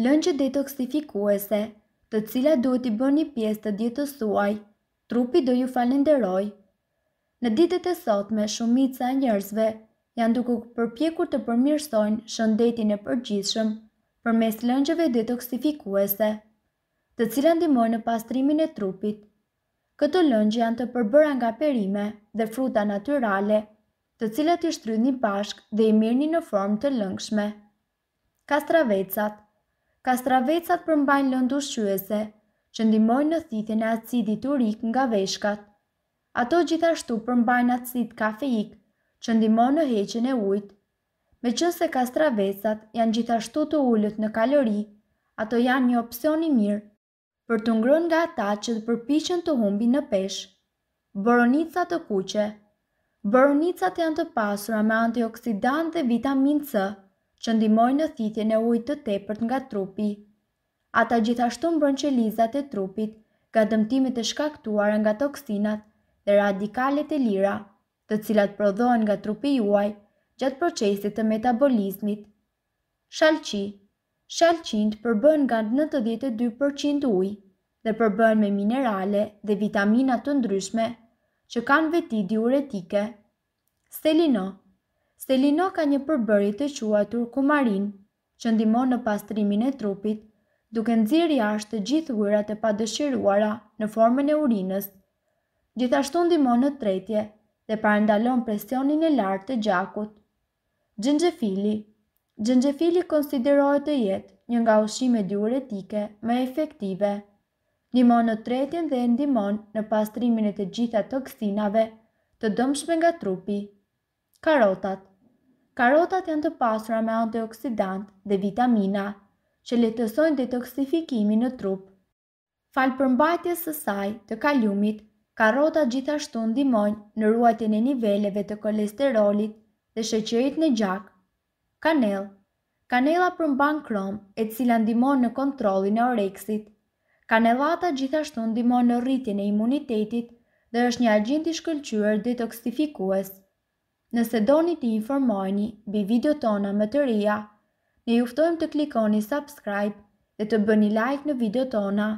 lëngje detoksifikuese, të cila duhet i bërë një pjesë të djetës suaj, trupi do ju falenderoj. Në ditet e sotme, shumica e njerëzve janë duke përpjekur të përmirësojnë shëndetin e përgjithshëm për mes lëngjeve detoksifikuese, të cila ndimojnë në pastrimin e trupit. Këto lëngje janë të përbëra nga perime dhe fruta naturale, të cilat i shtrydhni bashk dhe i mirni në formë të lëngshme. Kastravecat – kastravecat përmbajnë lëndu shqyese, që ndimojnë në thithin e acidit urik nga veshkat. Ato gjithashtu përmbajnë acid kafeik, që ndimojnë në heqen e ujt. Me qëse kastravecat janë gjithashtu të ullët në kalori, ato janë një opcioni mirë për të ngrën nga ata që të përpishën të humbi në pesh. Boronica të kuqe Boronicat janë të pasura me antioksidant dhe vitamin C, që ndimojnë në thitje në ujtë të tepërt nga trupi. Ata gjithashtu mbrën që lizat e trupit, ga dëmtimit e shkaktuar nga toksinat dhe radikalet e lira, të cilat prodhohen nga trupi juaj gjatë procesit të metabolizmit. Shalqi Shalqind përbën nga 92% uj dhe përbën me minerale dhe vitaminat të ndryshme që kanë veti diuretike. Selino Selino Stelino ka një përbëri të quatur kumarin, që ndimon në pastrimin e trupit, duke nëzirë jashtë të gjithë ujrat e padëshiruara në formën e urinës. Gjithashtu ndimon në tretje dhe parendalon presionin e lartë të gjakut. Gjëngjefili Gjëngjefili konsiderohet të jetë një nga ushime diuretike më efektive. Ndimon në tretjen dhe ndimon në pastrimin e të gjitha toksinave të dëmshme nga trupi. Karotat Karotat janë të pasura me antioksidant dhe vitamina, që letësojnë detoksifikimin në trup. Fal përmbajtjes së saj të kaliumit, karotat gjithashtu ndimojnë në ruajtjen e niveleve të kolesterolit dhe sheqerit në gjak. Kanell Kanella përmban krom, e cila ndimon në kontrollin e oreksit. Kanellata gjithashtu ndimon në rritjen e imunitetit dhe është një agjinti shkëllqyër detoksifikues. Nëse doni të informojni bi video tona më të rria, ne juftojmë të klikoni subscribe dhe të bëni like në video tona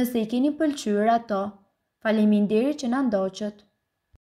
nëse i keni pëlqyra to. Falimin që në ndoqët.